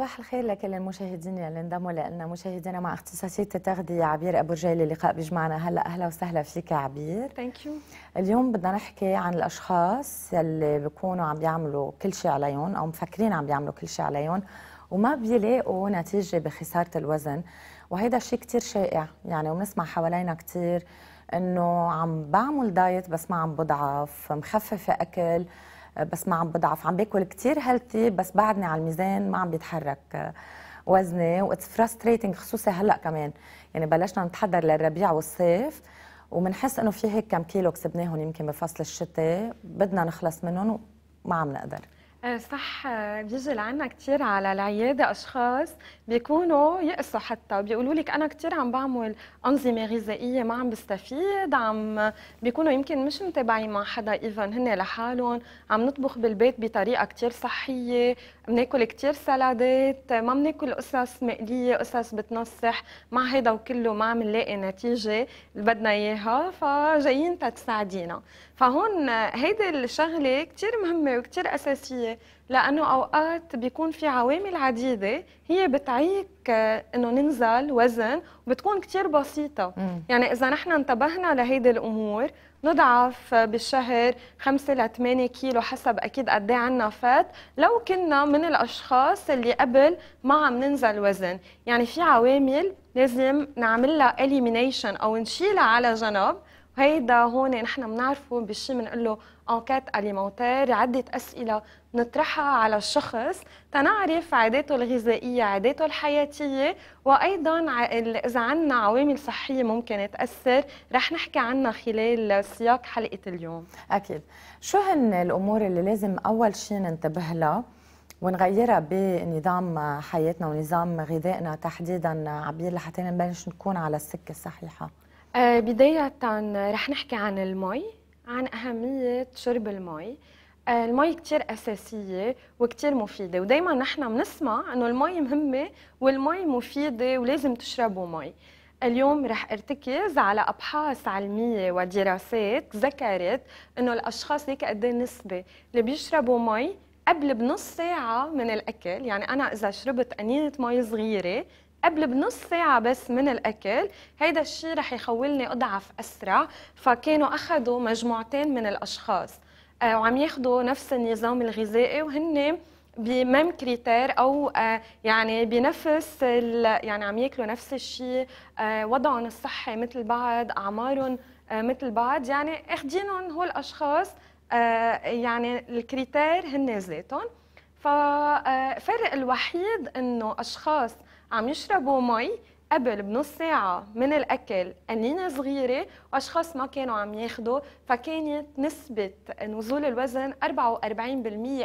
صباح الخير لكل المشاهدين اللي انضموا لنا مشاهدينا مع اختصاصية التغذية عبير أبو رجيل اللقاء بيجمعنا هلا أهلا وسهلا فيك عبير ثانك يو اليوم بدنا نحكي عن الأشخاص اللي بيكونوا عم بيعملوا كل شيء عليهم أو مفكرين عم بيعملوا كل شيء عليهم وما بيلاقوا نتيجة بخسارة الوزن وهيدا شيء كثير شائع يعني وبنسمع حوالينا كثير انه عم بعمل دايت بس ما عم بضعف مخففه اكل بس ما عم بضعف عم باكل كثير هيلثي بس بعدني على الميزان ما عم بيتحرك آه، وزني واتس فراستريتنج خصوصا هلا كمان يعني بلشنا نتحضر للربيع والصيف ومنحس انه في هيك كم كيلو كسبناهم يمكن بفصل الشتاء بدنا نخلص منهم وما عم نقدر آه، صح بيجي لعنا كثير على العياده اشخاص بيكونوا يقسوا حتى بيقولوا لك انا كثير عم بعمل انظمه غذائيه ما عم بستفيد عم بيكونوا يمكن مش متابعين مع حدا ايفن هن لحالهم عم نطبخ بالبيت بطريقه كثير صحيه بناكل كثير سلادات ما بناكل قصص مقليه قصص بتنصح مع هيدا وكله ما عم نلاقي نتيجه اللي بدنا اياها فجايين تتساعدينا فهون هيدي الشغلة كتير مهمة وكتير أساسية لأنه أوقات بيكون في عوامل عديدة هي بتعيق آه، إنه ننزل وزن وبتكون كتير بسيطة مم. يعني إذا نحن انتبهنا لهيدي الأمور نضعف بالشهر 5 ل 8 كيلو حسب اكيد قد ايه عندنا فات لو كنا من الاشخاص اللي قبل ما عم ننزل وزن يعني في عوامل لازم نعمل لها اليمينيشن او نشيلها على جنب هيدا هون نحن بنعرفه بشي بنقول له انكات اليمونتير عده اسئله بنطرحها على الشخص تنعرف عاداته الغذائيه عاداته الحياتيه وايضا اذا عندنا عوامل صحيه ممكن تاثر رح نحكي عنها خلال سياق حلقه اليوم اكيد شو هن الامور اللي لازم اول شيء ننتبه لها ونغيرها بنظام حياتنا ونظام غذائنا تحديدا عبير لحتى نبلش نكون على السكه الصحيحه آه، بداية رح نحكي عن المي عن أهمية شرب المي آه، المي كتير أساسية وكتير مفيدة ودايما نحن بنسمع أنه المي مهمة والمي مفيدة ولازم تشربوا مي اليوم رح ارتكز على ابحاث علميه ودراسات ذكرت انه الاشخاص هيك قد إيه نسبه اللي بيشربوا مي قبل بنص ساعة من الأكل يعني أنا إذا شربت قنينة مي صغيرة قبل بنص ساعة بس من الأكل هيدا الشيء رح يخولني أضعف أسرع فكانوا أخذوا مجموعتين من الأشخاص آه، وعم ياخذوا نفس النظام الغذائي وهن بميم كريتير او آه، يعني بنفس يعني عم ياكلوا نفس الشيء آه، وضعهم الصحي مثل بعض اعمارهم مثل بعض يعني اخذينهم هو الاشخاص يعني الكريتير هن ذاتهم ففرق الوحيد انه اشخاص عم يشربوا مي قبل بنص ساعة من الأكل قنينة صغيرة وأشخاص ما كانوا عم ياخدوا فكانت نسبة نزول الوزن 44%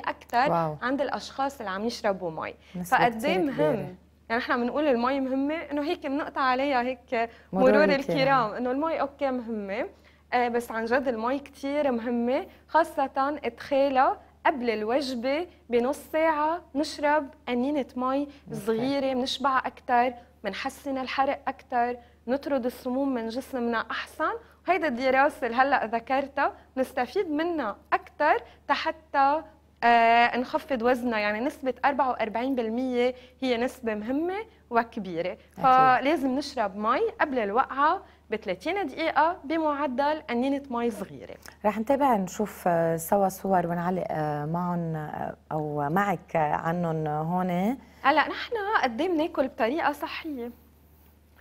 أكثر عند الأشخاص اللي عم يشربوا مي فقد مهم يعني نحن بنقول المي مهمة إنه هيك بنقطع عليها هيك مرور الكرام إنه المي أوكي مهمة آه، بس عن جد المي كثير مهمة خاصة إدخالها قبل الوجبه بنص ساعه نشرب قنينه مي صغيره بنشبع اكثر بنحسن الحرق اكثر نطرد السموم من جسمنا احسن وهيدا الدراسه اللي هلا ذكرتها نستفيد منها اكثر حتى آه نخفض وزنا يعني نسبة 44% هي نسبة مهمة وكبيرة فلازم نشرب مي قبل الوقعة ب 30 دقيقة بمعدل قنينة مي صغيرة رح نتابع نشوف آه، سوا صور ونعلق آه، معهم آه، أو معك عنهم هون هلا نحن قد ايه بناكل بطريقة صحية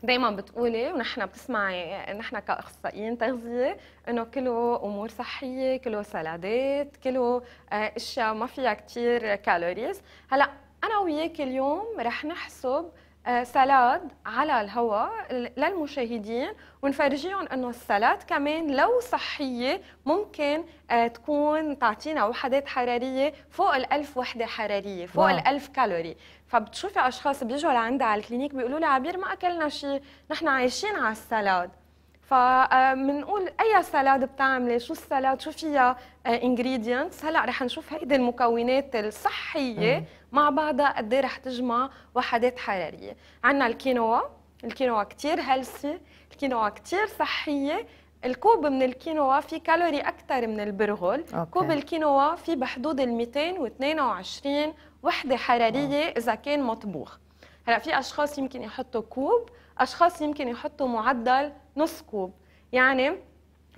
دائما بتقولي ونحن بتسمعي نحن كاخصائيين تغذيه انه كله امور صحيه كله سلادات كله اشياء ما فيها كثير كالوريز هلا انا وياك اليوم رح نحسب آه، سلاد على الهواء للمشاهدين ونفرجيهم انه السلاد كمان لو صحيه ممكن آه، تكون تعطينا وحدات حراريه فوق ال 1000 وحده حراريه فوق ال 1000 كالوري فبتشوفي اشخاص بيجوا لعندها على الكلينيك بيقولوا لي عبير ما اكلنا شيء نحن عايشين على السلاد فبنقول آه، اي سلاد بتعملي شو السلاد شو فيها انجريدينتس هلا رح نشوف هيدي المكونات الصحيه مع بعضها قد ايه رح تجمع وحدات حراريه عندنا الكينوا الكينوا كثير هيلثي الكينوا كثير صحيه الكوب من الكينوا فيه كالوري اكثر من البرغل أوكي. كوب الكينوا فيه بحدود ال 222 وحده حراريه أوه. اذا كان مطبوخ هلا في اشخاص يمكن يحطوا كوب اشخاص يمكن يحطوا معدل نص كوب يعني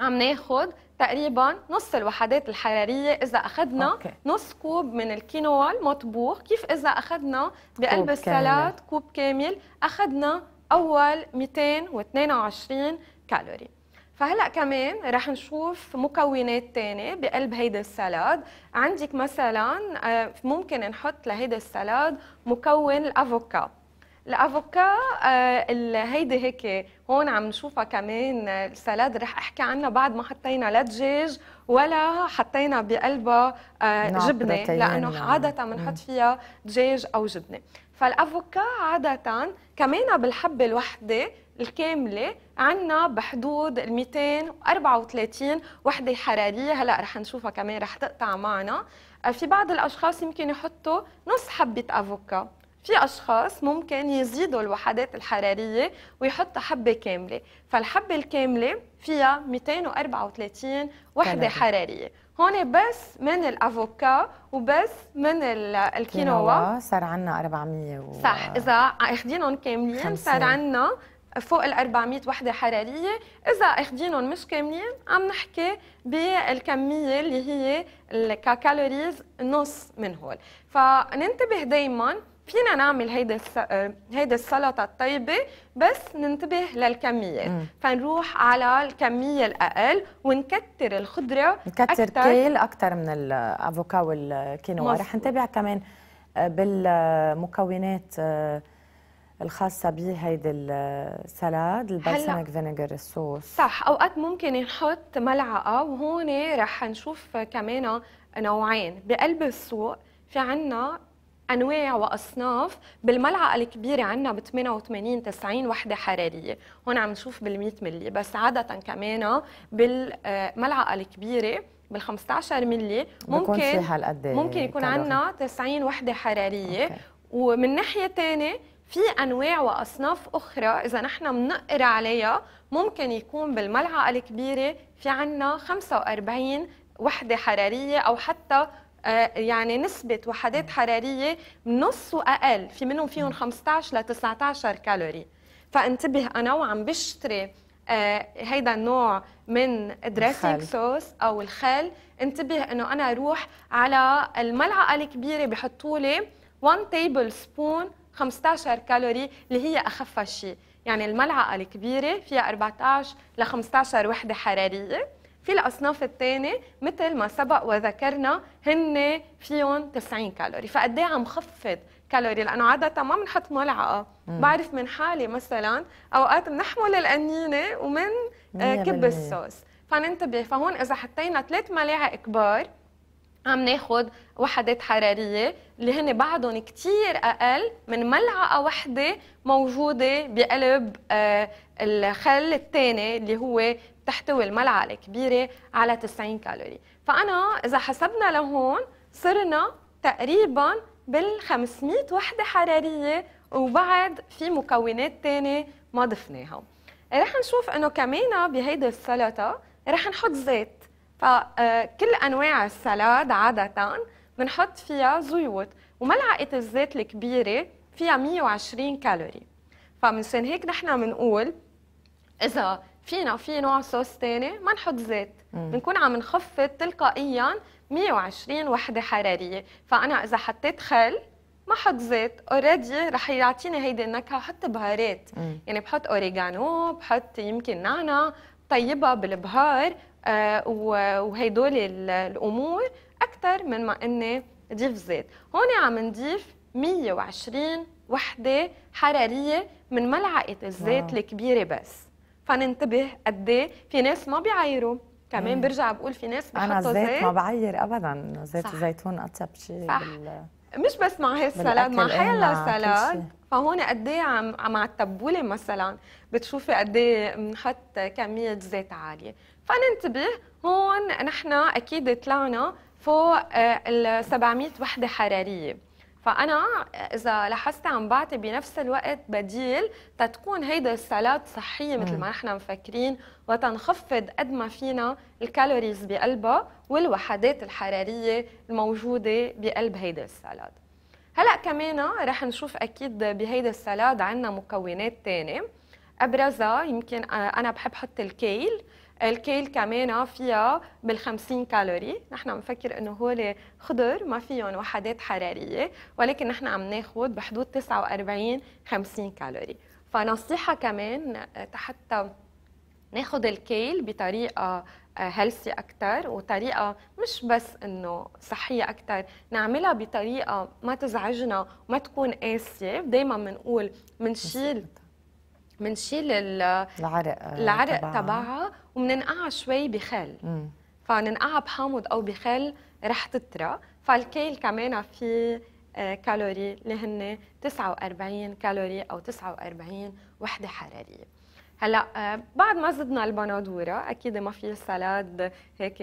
عم ناخذ تقريبا نص الوحدات الحراريه اذا اخذنا أوكي. نص كوب من الكينوا المطبوخ كيف اذا اخذنا بقلب السلاد كوب كامل اخذنا اول 222 كالوري فهلا كمان رح نشوف مكونات ثانيه بقلب هيدا السلاد عندك مثلا آه، ممكن نحط لهيدا السلاد مكون الافوكا الافوكا آه، هيدي هيك هون عم نشوفها كمان آه، السلاد رح احكي عنها بعد ما حطينا لا دجاج ولا حطينا بقلبها آه، جبنه لانه يعني. عاده بنحط فيها دجاج او جبنه فالافوكا عاده كمان بالحبه الوحده الكامله عندنا بحدود ال 234 وحده حراريه هلا رح نشوفها كمان رح تقطع معنا في بعض الاشخاص يمكن يحطوا نص حبه افوكا في اشخاص ممكن يزيدوا الوحدات الحراريه ويحطوا حبه كامله فالحبه الكامله فيها 234 وحده حراريه هون بس من الافوكا وبس من الكينوا صار عندنا 400 و... صح اذا اخذينهم كاملين صار عندنا فوق ال 400 وحده حراريه اذا اخذينهم مش كاملين عم نحكي بالكميه اللي هي ككالوريز نص من هول فننتبه دائما فينا نعمل هيدا هيدا السلطه الطيبه بس ننتبه للكميات مم. فنروح على الكميه الاقل ونكتر الخضره نكتر أكتر كيل اكثر من الافوكا والكينوا رح نتابع كمان آه، بالمكونات آه، الخاصة بهيدي السلاد البلسمك فينيجر الصوص صح اوقات ممكن نحط ملعقة وهون رح نشوف كمان نوعين بقلب السوق في عنا انواع واصناف بالملعقه الكبيره عندنا ب 88 90 وحده حراريه هون عم نشوف بال 100 ملي بس عاده كمان بالملعقه الكبيره بال 15 ملي ممكن ممكن يكون عندنا 90 وحده حراريه أوكي. ومن ناحيه ثانيه في انواع واصناف اخرى اذا نحن بنقرا عليها ممكن يكون بالملعقه الكبيره في عندنا 45 وحده حراريه او حتى آه، يعني نسبه وحدات حراريه نص واقل في منهم فيهم 15 ل 19 كالوري فانتبه انا وعم بشتري آه، هيدا النوع من دريسنج صوص او الخل انتبه انه انا اروح على الملعقه الكبيره بحطوا لي 1 تيبل سبون 15 كالوري اللي هي اخف شيء يعني الملعقه الكبيره فيها 14 ل 15 وحده حراريه في الاصناف الثانيه مثل ما سبق وذكرنا هن فيهم 90 كالوري فقد عم خفض كالوري لانه عاده ما بنحط ملعقه مم. بعرف من حالي مثلا اوقات بنحمل القنينه ومن آه، كب الصوص فننتبه فهون اذا حطينا ثلاث ملاعق كبار عم ناخذ وحدات حرارية اللي هن بعدهم كثير أقل من ملعقة وحدة موجودة بقلب آه، الخل الثاني اللي هو تحتوي الملعقة الكبيرة على 90 كالوري فأنا إذا حسبنا لهون صرنا تقريبا بال 500 وحدة حرارية وبعد في مكونات تانية ما ضفناها إيه، رح نشوف انه كمان بهيدي السلطة رح نحط زيت فكل آه، انواع السلاد عادة بنحط فيها زيوت وملعقة الزيت الكبيرة فيها 120 كالوري فمنشان هيك نحن بنقول إذا فينا في نوع صوص ثاني ما نحط زيت بنكون عم نخفض تلقائيا 120 وحده حراريه فانا اذا حطيت خل ما حط زيت اوريدي رح يعطيني هيدي النكهه حط بهارات مم. يعني بحط اوريجانو بحط يمكن نعنع طيبها بالبهار آه وهيدول الامور اكثر من ما اني ضيف زيت هون عم نضيف 120 وحده حراريه من ملعقه الزيت مم. الكبيره بس فننتبه قد ايه في ناس ما بيعيروا كمان برجع بقول في ناس بحطوا زيت انا زيت ما بعير ابدا زيت الزيتون اطيب شيء صح بال... مش بس مع هالسلاد مع حيلا سلاد فهون قد ايه عم مع التبوله مثلا بتشوفي قد ايه بنحط كميه زيت عاليه فننتبه هون نحن اكيد طلعنا فوق آه، ال 700 وحده حراريه فانا اذا لاحظت عم بعطي بنفس الوقت بديل تتكون هيدا السلاد صحيه مثل ما نحن مفكرين وتنخفض قد ما فينا الكالوريز بقلبها والوحدات الحراريه الموجوده بقلب هيدا السلاد هلا كمان رح نشوف اكيد بهيدا السلاد عندنا مكونات ثانيه ابرزها يمكن انا بحب احط الكيل الكيل كمان فيها بال50 كالوري نحن بنفكر انه هو خضر ما فيهم وحدات حراريه ولكن نحن عم ناخذ بحدود 49 50 كالوري فنصيحه كمان حتى ناخذ الكيل بطريقه هيلثي آه، اكثر وطريقه مش بس انه صحيه اكثر نعملها بطريقه ما تزعجنا وما تكون قاسيه دائما بنقول بنشيل منشيل العرق آه، العرق تبعها وبننقعها شوي بخل فننقعها بحامض او بخل رح تطرى فالكيل كمان في آه، كالوري اللي هن 49 كالوري او 49 وحده حراريه هلا آه، بعد ما زدنا البندوره اكيد ما في سلاد هيك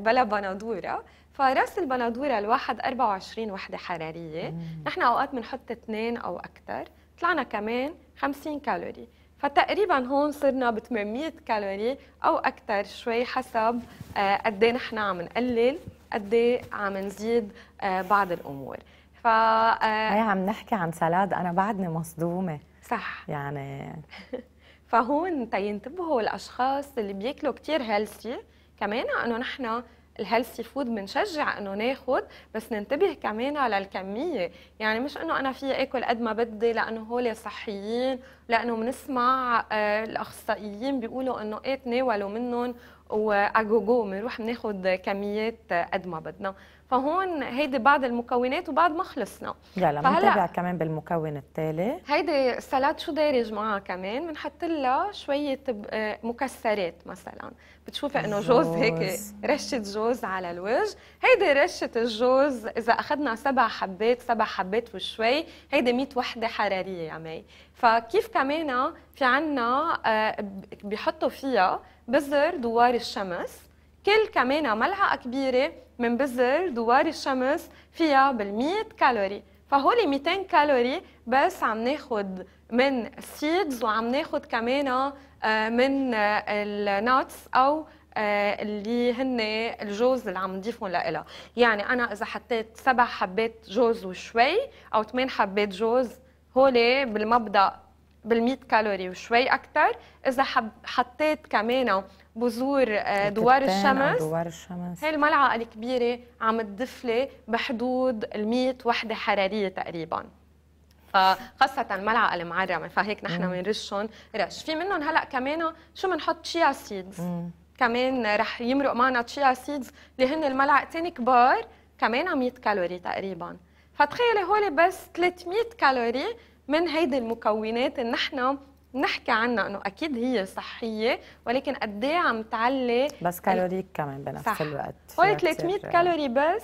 بلا بندوره فراس البندوره الواحد 24 وحده حراريه مم. نحن اوقات بنحط اثنين او اكثر طلعنا كمان 50 كالوري فتقريبا هون صرنا ب 800 كالوري او اكثر شوي حسب آه، قد ايه نحن عم نقلل قد ايه عم نزيد آه، بعض الامور ف هي آه، عم نحكي عن سلاد انا بعدني مصدومه صح يعني فهون تينتبهوا الاشخاص اللي بياكلوا كثير هيلثي كمان انه نحن الهيلثي فود بنشجع انه ناخذ بس ننتبه كمان على الكميه يعني مش انه انا في اكل قد ما بدي لانه هول صحيين لانه بنسمع آه، الاخصائيين بيقولوا انه ايه تناولوا منهم واجوجو بنروح ناخذ كميات قد ما بدنا فهون هيدي بعض المكونات وبعد ما خلصنا يلا بنتابع كمان بالمكون التالي هيدي السلطه شو دارج معها كمان بنحط لها شويه آه، مكسرات مثلا بتشوفي انه جوز هيك رشه جوز على الوجه هيدي رشه الجوز اذا اخذنا سبع حبات سبع حبات وشوي هيدي 100 وحده حراريه يا مي فكيف كمان في عنا آه، بحطوا فيها بذر دوار الشمس كل كمان ملعقة كبيرة من بذر دوار الشمس فيها بال100 كالوري فهول 200 كالوري بس عم ناخد من السيدز وعم ناخد كمان آه، من آه، الناتس او آه، اللي هن الجوز اللي عم نضيفهم لها يعني انا اذا حطيت سبع حبات جوز وشوي او ثمان حبات جوز هولي بالمبدا بال100 كالوري وشوي اكثر اذا حطيت كمان بذور آه، دوار الشمس دوار الشمس هي الملعقه الكبيره عم تضيف بحدود ال 100 وحده حراريه تقريبا خاصة الملعقة المعرمة فهيك نحن بنرشهم رش في منهم هلا كمان شو بنحط شيا سيدز كمان رح يمرق معنا تشيا سيدز اللي هن الملعقتين كبار كمان 100 كالوري تقريبا فتخيلي هول بس 300 كالوري من هيدي المكونات اللي نحن بنحكي عنها انه اكيد هي صحيه ولكن قد ايه عم تعلي بس كالوريك كمان بنفس صح. الوقت هو 300 كالوري بس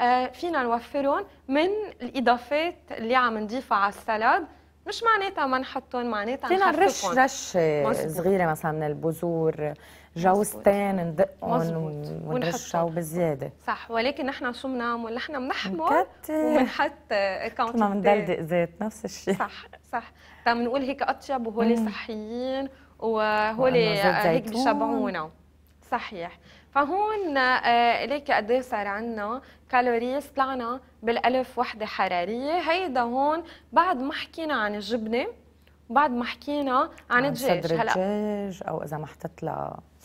آه، فينا نوفرهم من الاضافات اللي عم نضيفها على السلاد مش معناتها ما نحطهم معناتها فينا نرش رشه صغيره مثلا من البذور جوزتين ندقهم وندرشها وبزياده صح ولكن نحن شو بنعمل؟ نحن بنحمر وبنحط آه، كونتيتي ما بندلدق زيت نفس الشيء صح صح طيب بنقول هيك اطيب وهولي صحيين وهولي آه، هيك بشبعونا صحيح فهون آه، ليك قد ايه صار عندنا كالوريز طلعنا بالألف وحدة حرارية هيدا هون بعد ما حكينا عن الجبنة بعد ما حكينا عن الدجاج هلا صدر الدجاج او اذا ما حطيت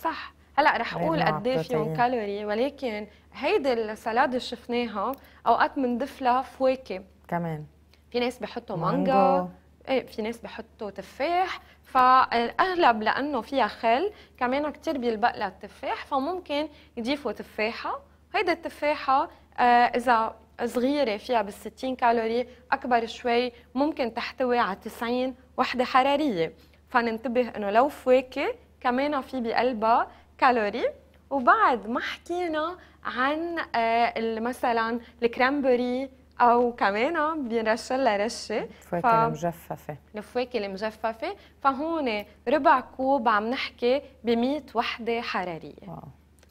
صح هلا رح اقول قد ايه فيهم كالوري ولكن هيدي السلاد اللي شفناها اوقات بنضيف لها فواكه كمان في ناس بحطوا مانجا ايه في ناس بحطوا تفاح فالاغلب لانه فيها خل كمان كثير بيلبق لها التفاح فممكن يضيفوا تفاحه هيدي التفاحه آه، اذا صغيره فيها بال 60 كالوري اكبر شوي ممكن تحتوي على 90 وحده حراريه فننتبه انه لو فواكه كمان في بقلبها كالوري وبعد ما حكينا عن آه، مثلا الكرامبري او كمان بينرش لها رشه الفواكه المجففه الفواكه المجففه فهون ربع كوب عم نحكي ب 100 وحده حراريه واو.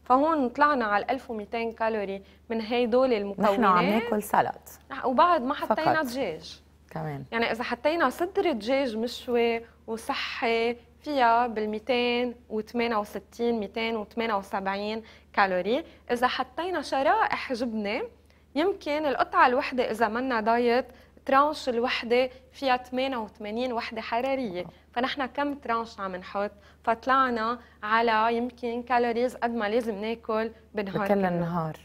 فهون طلعنا على 1200 كالوري من هدول المكونات نحن عم ناكل سلط وبعد ما حطينا دجاج كمان يعني اذا حطينا صدر دجاج مشوي وصحي فيها بال 268 278 كالوري اذا حطينا شرائح جبنه يمكن القطعه الوحده اذا منا دايت ترانش الوحده فيها 88 وحده حراريه فنحن كم ترانش عم نحط فطلعنا على يمكن كالوريز قد ما لازم ناكل بنهار بكل النهار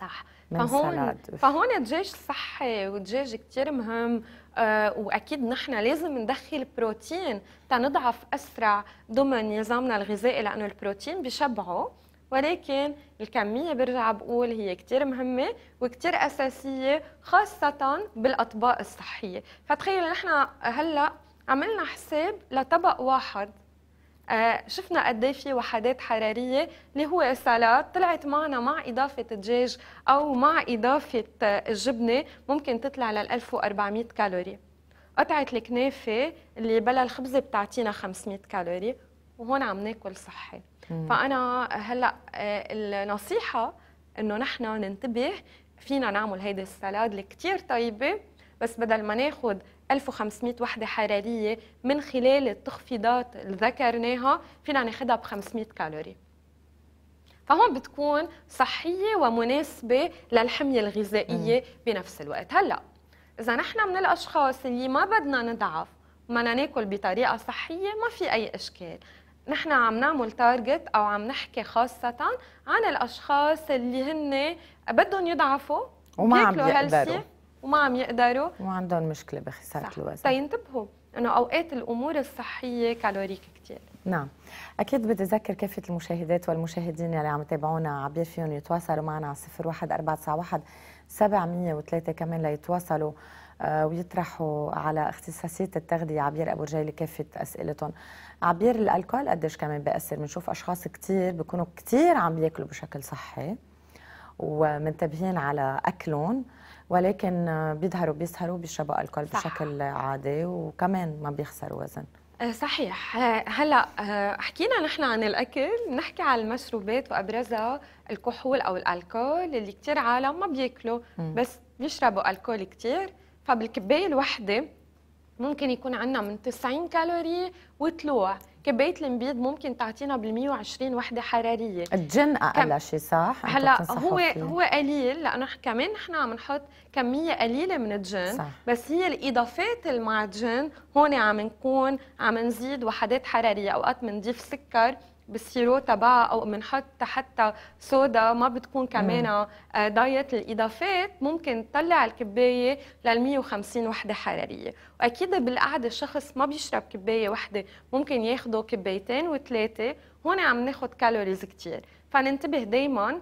صح فهون سلاد. فهون الدجاج صحي والدجاج كثير مهم آه، واكيد نحن لازم ندخل بروتين تنضعف اسرع ضمن نظامنا الغذائي لانه البروتين بشبعه ولكن الكمية برجع بقول هي كتير مهمة وكتير أساسية خاصة بالأطباق الصحية فتخيل نحن هلأ عملنا حساب لطبق واحد آه، شفنا قد إيه في وحدات حراريه اللي هو السلاد طلعت معنا مع اضافه الدجاج او مع اضافه الجبنه آه، ممكن تطلع لل 1400 كالوري قطعه الكنافه اللي بلا الخبزه بتعطينا 500 كالوري وهون عم ناكل صحي فانا هلا آه، النصيحه انه نحن ننتبه فينا نعمل هيدي السلاد اللي كثير طيبه بس بدل ما ناخذ 1500 وحده حراريه من خلال التخفيضات اللي ذكرناها فينا ناخذها ب 500 كالوري فهون بتكون صحيه ومناسبه للحميه الغذائيه بنفس الوقت هلا اذا نحن من الاشخاص اللي ما بدنا نضعف بدنا ناكل بطريقه صحيه ما في اي اشكال نحن عم نعمل تارجت او عم نحكي خاصه عن الاشخاص اللي هن بدهم يضعفوا وما عم يقدروا وما عم يقدروا وعندهم مشكله بخساره الوزن فينتبهوا طيب، انه اوقات الامور الصحيه كالوريك كثير نعم اكيد بدي اذكر كافه المشاهدات والمشاهدين اللي عم يتابعونا عبير فيهم يتواصلوا معنا على 01 491 703 كمان ليتواصلوا آه، ويطرحوا على اختصاصية التغذية عبير أبو رجاي لكافة أسئلتهم عبير الألكول قديش كمان بيأثر بنشوف أشخاص كتير بيكونوا كتير عم ياكلوا بشكل صحي ومنتبهين على أكلهم ولكن بيظهروا بيسهروا بيشربوا الكحول بشكل عادي وكمان ما بيخسروا وزن آه، صحيح هلا آه، حكينا نحن عن الاكل نحكي عن المشروبات وابرزها الكحول او الالكول اللي كثير عالم ما بياكلوا بس بيشربوا الكحول كثير فبالكبايه الوحده ممكن يكون عندنا من 90 كالوري وطلوع كبايه المبيض ممكن تعطينا بال 120 وحده حراريه الجن اقل شيء صح هلا هو فيه. هو قليل لانه كمان نحن عم نحط كميه قليله من الجن صح. بس هي الاضافات اللي مع الجن هون عم نكون عم نزيد وحدات حراريه اوقات بنضيف سكر بالسيرو تبعها او بنحط حتى صودا ما بتكون كمان آه، دايت الاضافات ممكن تطلع الكبايه لل 150 وحده حراريه واكيد بالقعده الشخص ما بيشرب كبايه وحده ممكن ياخذوا كبايتين وثلاثه هون عم ناخذ كالوريز كثير، فننتبه دايما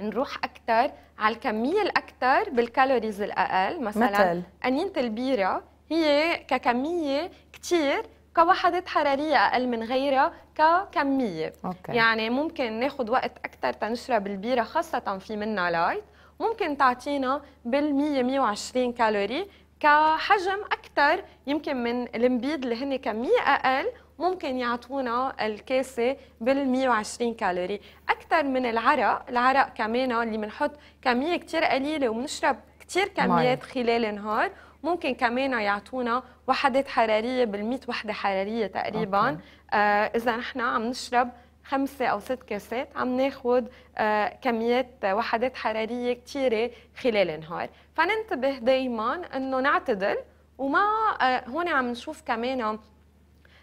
نروح اكثر على الكميه الاكثر بالكالوريز الاقل مثلا مثل. انينه البيره هي ككميه كثير كوحدات حراريه اقل من غيرها ككميه أوكي. يعني ممكن ناخذ وقت اكثر تنشرب البيره خاصه في منها لايت ممكن تعطينا بال 100 120 كالوري كحجم اكثر يمكن من المبيض اللي هن كميه اقل ممكن يعطونا الكاسه بال 120 كالوري اكثر من العرق العرق كمان اللي بنحط كميه كثير قليله وبنشرب كثير كميات خلال النهار ممكن كمان يعطونا وحدات حراريه بال100 وحده حراريه تقريبا آه اذا نحن عم نشرب خمسة أو ست كاسات عم ناخد آه كميات وحدات حرارية كتيرة خلال النهار فننتبه دايما أنه نعتدل وما آه هون عم نشوف كمان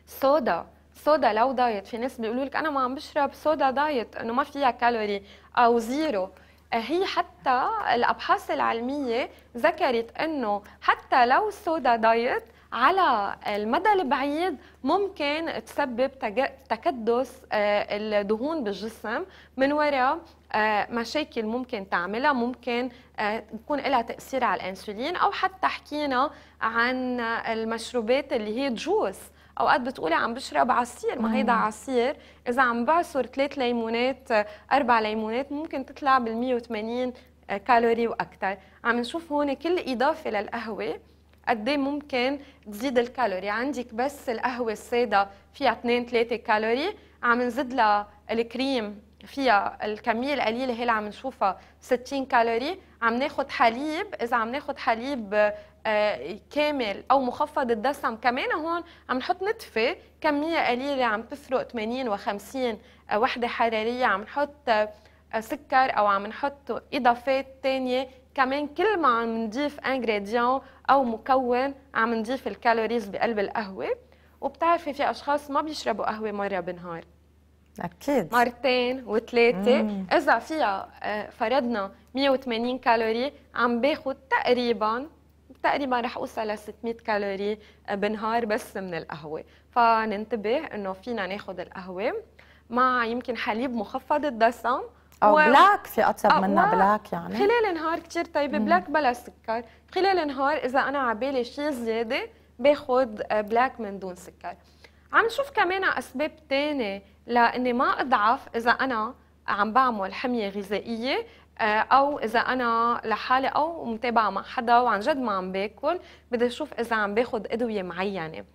صودا صودا لو دايت في ناس بيقولوا لك انا ما عم بشرب صودا دايت انه ما فيها كالوري او زيرو هي حتى الابحاث العلميه ذكرت انه حتى لو سودا دايت على المدى البعيد ممكن تسبب تكدس آه، الدهون بالجسم من وراء آه، مشاكل ممكن تعملها ممكن يكون آه، لها تاثير على الانسولين او حتى حكينا عن المشروبات اللي هي جوس اوقات بتقولي عم بشرب عصير ما هيدا عصير اذا عم بعصر ثلاث ليمونات اربع ليمونات ممكن تطلع بال 180 كالوري واكثر عم نشوف هون كل اضافه للقهوه قد إيه ممكن تزيد الكالوري عندك بس القهوه الساده فيها 2 3 كالوري عم نزيد لها الكريم فيها الكميه القليله هي اللي عم نشوفها 60 كالوري عم ناخذ حليب اذا عم ناخذ حليب آه، كامل او مخفض الدسم كمان هون عم نحط نتفه كميه قليله عم تفرق 80 و50 وحده حراريه عم نحط آه، سكر او عم نحط اضافات ثانيه كمان كل ما عم نضيف انجريديون او مكون عم نضيف الكالوريز بقلب القهوه وبتعرفي في اشخاص ما بيشربوا قهوه مره بالنهار اكيد مرتين وثلاثه اذا فيها آه، فرضنا 180 كالوري عم باخذ تقريبا تقريبا رح اوصل ل 600 كالوري بنهار بس من القهوه فننتبه انه فينا ناخذ القهوه مع يمكن حليب مخفض الدسم او و... بلاك في اطيب آه، منها بلاك يعني خلال النهار كثير طيبه بلاك بلا سكر خلال النهار اذا انا عبالي شيء زياده باخذ بلاك آه، من دون سكر عم نشوف كمان اسباب ثانيه لاني ما اضعف اذا انا عم بعمل حميه غذائيه آه، او اذا انا لحالي او متابعه مع حدا وعن جد ما عم باكل بدي اشوف اذا عم باخذ ادويه معينه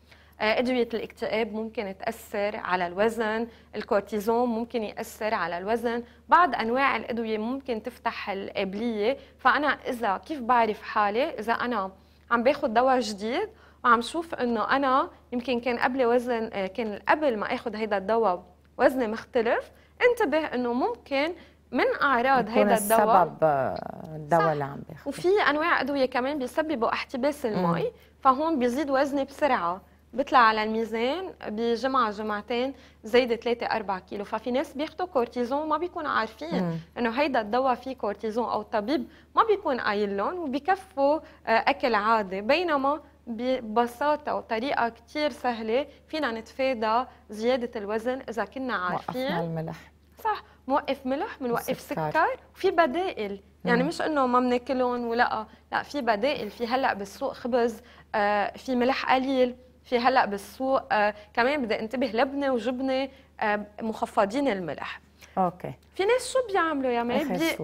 آه، أدوية الاكتئاب ممكن تأثر على الوزن الكورتيزون ممكن يأثر على الوزن بعض أنواع الأدوية ممكن تفتح القابلية فأنا إذا كيف بعرف حالي إذا أنا عم باخد دواء جديد وعم شوف إنه أنا يمكن كان قبل وزن آه، كان قبل ما آخد هيدا الدواء وزني مختلف انتبه إنه ممكن من اعراض هذا الدواء سبب آه، الدواء اللي عم باخده وفي انواع ادويه كمان بيسببوا احتباس المي فهون بيزيد وزني بسرعه بيطلع على الميزان بجمعة جمعتين زايدة 3 4 كيلو ففي ناس بياخذوا كورتيزون ما بيكونوا عارفين انه هيدا الدواء فيه كورتيزون او الطبيب ما بيكون قايل لهم وبكفوا آه، اكل عادي بينما ببساطة وطريقة كثير سهلة فينا نتفادى زيادة الوزن إذا كنا عارفين وقفنا الملح صح بنوقف ملح بنوقف سكر. سكر وفي بدائل يعني مش انه ما بناكلهم ولا لا في بدائل في هلا بالسوق خبز آه، في ملح قليل في هلا بالسوق آه، كمان بدي انتبه لبنه وجبنه آه، مخفضين الملح اوكي في ناس شو بيعملوا يا مي بي...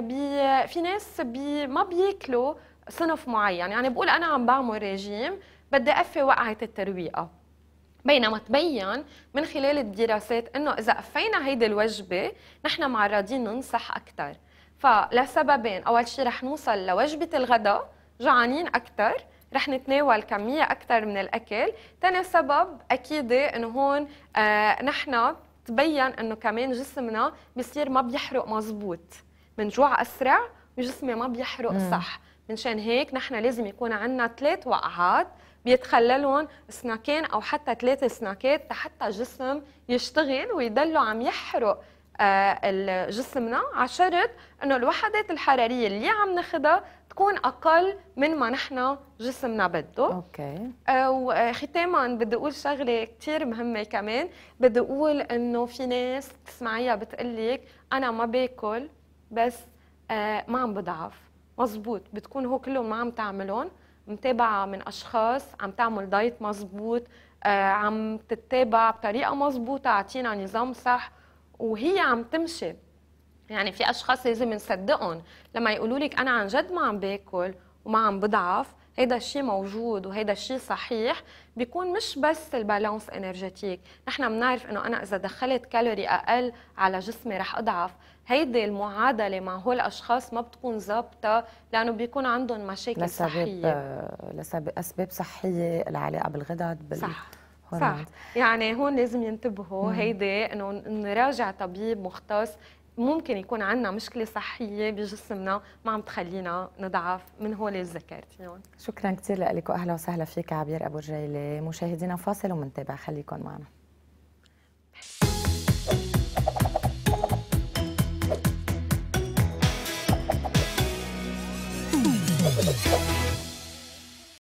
بي في ناس بي ما بياكلوا صنف معين يعني بقول انا عم بعمل ريجيم بدي اقفي وقعه الترويقه بينما تبين من خلال الدراسات انه اذا قفينا هيدي الوجبه نحن معرضين ننصح اكثر فلسببين اول شيء رح نوصل لوجبه الغداء جعانين اكثر رح نتناول كمية أكثر من الأكل، ثاني سبب أكيد إنه هون آه نحن تبين إنه كمان جسمنا بصير ما بيحرق مزبوط، بنجوع أسرع وجسمي ما بيحرق مم. صح، منشان هيك نحن لازم يكون عندنا ثلاث وقعات بيتخللهم سناكين او حتى ثلاث سناكات حتى الجسم يشتغل ويضلوا عم يحرق آه، جسمنا على شرط انه الوحدات الحراريه اللي عم ناخذها تكون اقل من ما نحن جسمنا بده اوكي آه، وختاما بدي اقول شغله كثير مهمه كمان بدي اقول انه في ناس بتسمعيها بتقول لك انا ما باكل بس آه، ما عم بضعف مزبوط بتكون هو كله ما عم تعملون متابعة من أشخاص عم تعمل دايت مزبوط آه، عم تتابع بطريقة مزبوطة عطينا نظام صح وهي عم تمشي يعني في أشخاص لازم نصدقهم لما يقولوا لك أنا عن جد ما عم باكل وما عم بضعف هيدا الشيء موجود وهيدا الشيء صحيح بيكون مش بس البالانس انرجيتيك نحن بنعرف انه انا اذا دخلت كالوري اقل على جسمي رح اضعف هيدي المعادله مع هول الاشخاص ما بتكون ظابطه لانه بيكون عندهم مشاكل لسبب صحيه آه، لسبب اسباب صحيه العلاقه بالغدد بال... صح صح يعني هون لازم ينتبهوا هيدي انه نراجع طبيب مختص ممكن يكون عندنا مشكله صحيه بجسمنا ما عم تخلينا نضعف من هول الذكرتين شكرا كثير لك واهلا وسهلا فيك عبير ابو رجيله مشاهدينا فاصل ومنتابع خليكم معنا